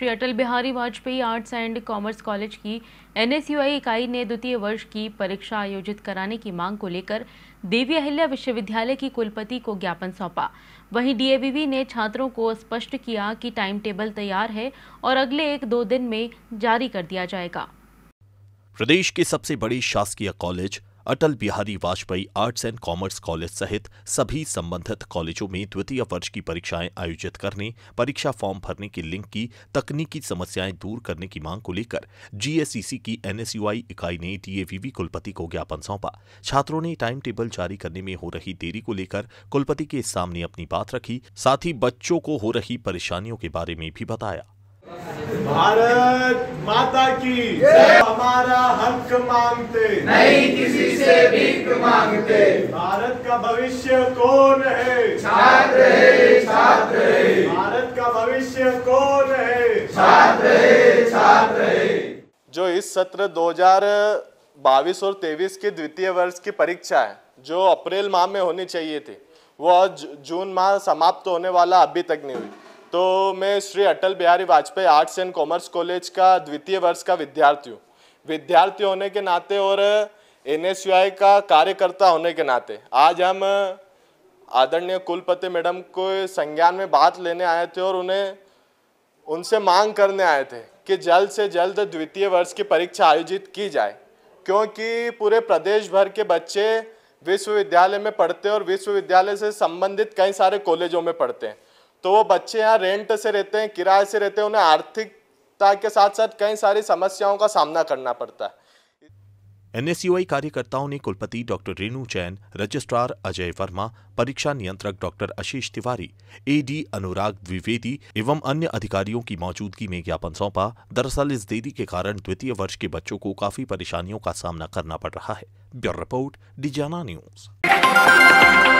doctor Atal Bihari Vajpayee arts and commerce college की NSUI इकाई ने द्वितीय वर्ष की परीक्षा आयोजित कराने की मांग को लेकर देवी अहिल्या विश्वविद्यालय की कुलपति को ज्ञापन सौंपा वहीं डीएवीवी ने छात्रों को स्पष्ट किया कि टाइम टेबल तैयार है और अगले एक दो दिन में जारी कर दिया जाएगा प्रदेश के सबसे बड़े शासकीय college Atal Bihari Vajpayee arts and commerce college सहित सभी संबंधित कॉलेजों में द्वितीय वर्ष की परीक्षाएं आयोजित करने परीक्षा फॉर्म भरने के लिंक की तकनीकी समस्याएं दूर करने की मांग को लेकर जीएसईसी e की एनएसयूआई इकाई ने डीएवीवी कुलपति को ज्ञापन सौंपा छात्रों ने टाइम टेबल जारी करने में हो रही देरी को लेकर कुलपति के सामने अपनी बात रखी साथ ही बच्चों को हो रही परेशानियों के बारे में भी बताया भारत माता की हमारा हक मांगते नहीं किसी से भीख मांगते भारत का भविष्य कौन है छात्र है छात्र है भारत का भविष्य कौन है छात्र है छात्र है जो इस सत्र 2022 और 23 के द्वितीय वर्ष की परीक्षा है जो अप्रैल माह में होनी चाहिए थी वह जून माह समाप्त होने वाला अभी तक नहीं हुई तो मैं Shri Atal Bihari Vajpayee arts and commerce college का द्वितीय वर्ष का विद्यार्थी हूँ विद्यार्थी होने के नाते और एन का कार्यकर्ता होने के नाते आज हम आदरणीय कुलपति मैडम को संज्ञान में बात लेने आए थे और उन्हें उनसे मांग करने आए थे कि जल्द से जल्द द्वितीय वर्ष की परीक्षा आयोजित की जाए क्योंकि पूरे प्रदेश भर के बच्चे विश्वविद्यालय में पढ़ते और विश्वविद्यालय से संबंधित कई सारे कॉलेजों में पढ़ते हैं तो वो बच्चे यहाँ रेंट से रहते हैं किराए से रहते हैं उन्हें आर्थिकता के साथ साथ कई सारी समस्याओं का सामना करना पड़ता है एनएसयूआई कार्यकर्ताओं ने कुलपति डॉक्टर रेणु जैन रजिस्ट्रार अजय वर्मा परीक्षा नियंत्रक डॉक्टर आशीष तिवारी एडी अनुराग द्विवेदी एवं अन्य अधिकारियों की मौजूदगी में ज्ञापन सौंपा दरअसल इस देरी के कारण द्वितीय वर्ष के बच्चों को काफी परेशानियों का सामना करना पड़ रहा है ब्यूरो रिपोर्ट डिजाना न्यूज